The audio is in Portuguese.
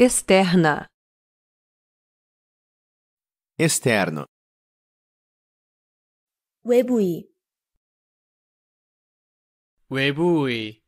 externa externo webui webui